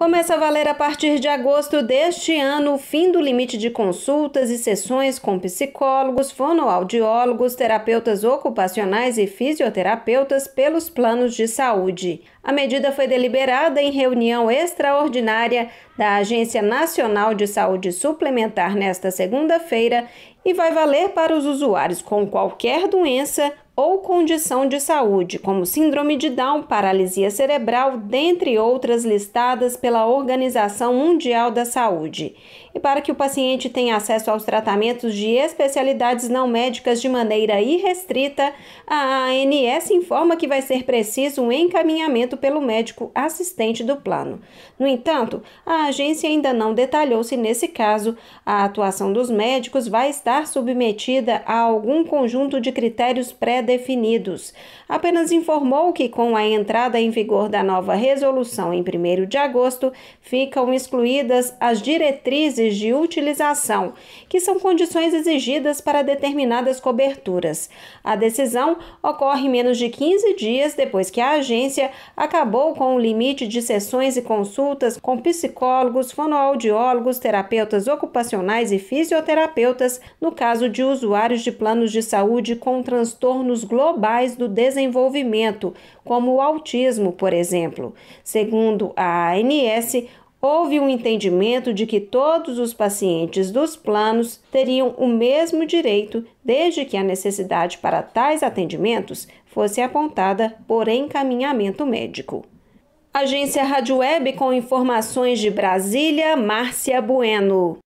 Começa a valer a partir de agosto deste ano o fim do limite de consultas e sessões com psicólogos, fonoaudiólogos, terapeutas ocupacionais e fisioterapeutas pelos planos de saúde. A medida foi deliberada em reunião extraordinária da Agência Nacional de Saúde Suplementar nesta segunda-feira e vai valer para os usuários com qualquer doença, ou condição de saúde, como síndrome de Down, paralisia cerebral, dentre outras listadas pela Organização Mundial da Saúde. E para que o paciente tenha acesso aos tratamentos de especialidades não médicas de maneira irrestrita, a ANS informa que vai ser preciso um encaminhamento pelo médico assistente do plano. No entanto, a agência ainda não detalhou se nesse caso a atuação dos médicos vai estar submetida a algum conjunto de critérios pré definidos. Apenas informou que, com a entrada em vigor da nova resolução em 1 de agosto, ficam excluídas as diretrizes de utilização, que são condições exigidas para determinadas coberturas. A decisão ocorre menos de 15 dias depois que a agência acabou com o limite de sessões e consultas com psicólogos, fonoaudiólogos, terapeutas ocupacionais e fisioterapeutas no caso de usuários de planos de saúde com transtornos globais do desenvolvimento, como o autismo, por exemplo. Segundo a ANS, houve um entendimento de que todos os pacientes dos planos teriam o mesmo direito, desde que a necessidade para tais atendimentos fosse apontada por encaminhamento médico. Agência Rádio Web com informações de Brasília, Márcia Bueno.